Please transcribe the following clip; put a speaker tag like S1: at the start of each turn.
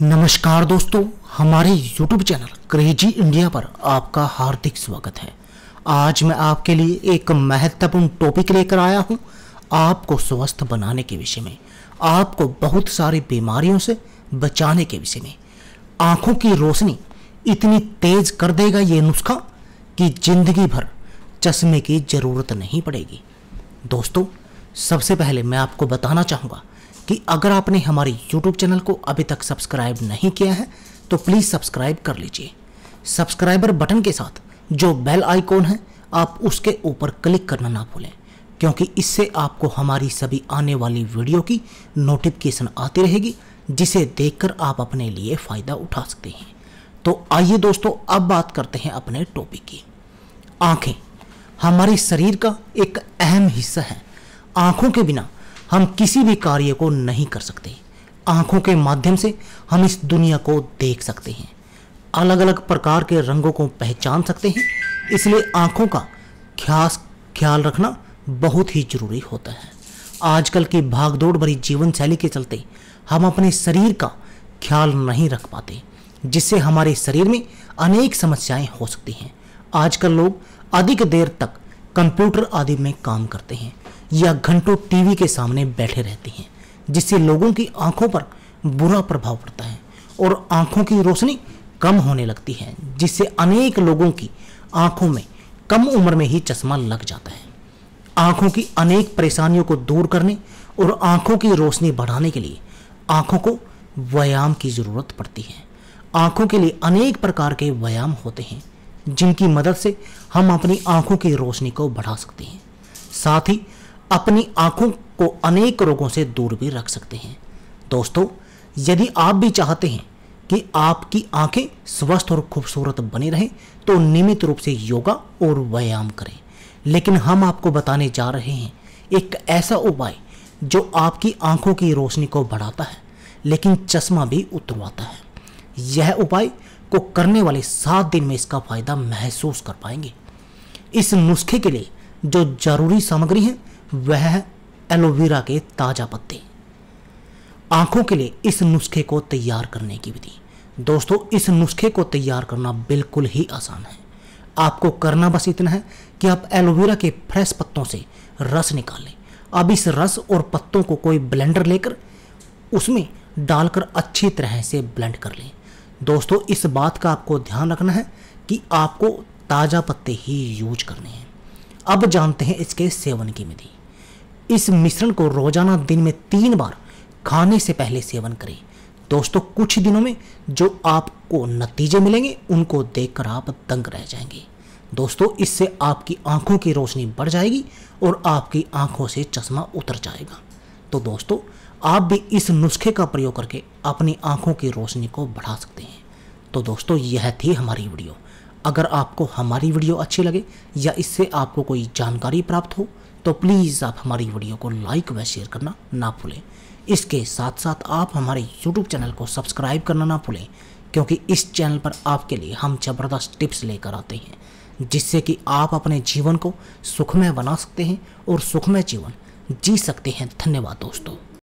S1: नमस्कार दोस्तों हमारे YouTube चैनल क्रेजी इंडिया पर आपका हार्दिक स्वागत है आज मैं आपके लिए एक महत्वपूर्ण टॉपिक लेकर आया हूं आपको स्वस्थ बनाने के विषय में आपको बहुत सारी बीमारियों से बचाने के विषय में आंखों की रोशनी इतनी तेज कर देगा ये नुस्खा कि जिंदगी भर चश्मे की ज़रूरत नहीं पड़ेगी दोस्तों सबसे पहले मैं आपको बताना चाहूँगा कि अगर आपने हमारे YouTube चैनल को अभी तक सब्सक्राइब नहीं किया है तो प्लीज़ सब्सक्राइब कर लीजिए सब्सक्राइबर बटन के साथ जो बेल आइकॉन है आप उसके ऊपर क्लिक करना ना भूलें क्योंकि इससे आपको हमारी सभी आने वाली वीडियो की नोटिफिकेशन आती रहेगी जिसे देखकर आप अपने लिए फ़ायदा उठा सकते हैं तो आइए दोस्तों अब बात करते हैं अपने टॉपिक की आँखें हमारे शरीर का एक अहम हिस्सा है आँखों के बिना हम किसी भी कार्य को नहीं कर सकते आँखों के माध्यम से हम इस दुनिया को देख सकते हैं अलग अलग प्रकार के रंगों को पहचान सकते हैं इसलिए आँखों का ख्यास ख्याल रखना बहुत ही जरूरी होता है आजकल की भागदौड़ भरी जीवन शैली के चलते हम अपने शरीर का ख्याल नहीं रख पाते जिससे हमारे शरीर में अनेक समस्याएं हो सकती हैं आजकल लोग अधिक देर तक कंप्यूटर आदि में काम करते हैं या घंटों टीवी के सामने बैठे रहते हैं जिससे लोगों की आंखों पर बुरा प्रभाव पड़ता है और आंखों की रोशनी कम होने लगती है जिससे अनेक लोगों की आंखों में कम उम्र में ही चश्मा लग जाता है आंखों की अनेक परेशानियों को दूर करने और आंखों की रोशनी बढ़ाने के लिए आंखों को व्यायाम की ज़रूरत पड़ती है आंखों के लिए अनेक प्रकार के व्यायाम होते हैं जिनकी मदद से हम अपनी आंखों की रोशनी को बढ़ा सकते हैं साथ ही अपनी आंखों को अनेक रोगों से दूर भी रख सकते हैं दोस्तों यदि आप भी चाहते हैं कि आपकी आंखें स्वस्थ और खूबसूरत बनी रहें तो नियमित रूप से योगा और व्यायाम करें लेकिन हम आपको बताने जा रहे हैं एक ऐसा उपाय जो आपकी आंखों की रोशनी को बढ़ाता है लेकिन चश्मा भी उतरवाता है यह उपाय को करने वाले सात दिन में इसका फायदा महसूस कर पाएंगे इस नुस्खे के लिए जो जरूरी सामग्री है वह एलोवेरा के ताज़ा पत्ते आंखों के लिए इस नुस्खे को तैयार करने की विधि दोस्तों इस नुस्खे को तैयार करना बिल्कुल ही आसान है आपको करना बस इतना है कि आप एलोवेरा के फ्रेश पत्तों से रस निकाल लें अब इस रस और पत्तों को कोई ब्लेंडर लेकर उसमें डालकर अच्छी तरह से ब्लेंड कर लें दोस्तों इस बात का आपको ध्यान रखना है कि आपको ताज़ा पत्ते ही यूज करने हैं अब जानते हैं इसके सेवन की विधि इस मिश्रण को रोजाना दिन में तीन बार खाने से पहले सेवन करें दोस्तों कुछ दिनों में जो आपको नतीजे मिलेंगे उनको देखकर आप दंग रह जाएंगे दोस्तों इससे आपकी आंखों की रोशनी बढ़ जाएगी और आपकी आंखों से चश्मा उतर जाएगा तो दोस्तों आप भी इस नुस्खे का प्रयोग करके अपनी आंखों की रोशनी को बढ़ा सकते हैं तो दोस्तों यह थी हमारी वीडियो अगर आपको हमारी वीडियो अच्छी लगे या इससे आपको कोई जानकारी प्राप्त हो तो प्लीज़ आप हमारी वीडियो को लाइक व शेयर करना ना भूलें इसके साथ साथ आप हमारे यूट्यूब चैनल को सब्सक्राइब करना ना भूलें क्योंकि इस चैनल पर आपके लिए हम ज़बरदस्त टिप्स लेकर आते हैं जिससे कि आप अपने जीवन को सुखमय बना सकते हैं और सुखमय जीवन जी सकते हैं धन्यवाद दोस्तों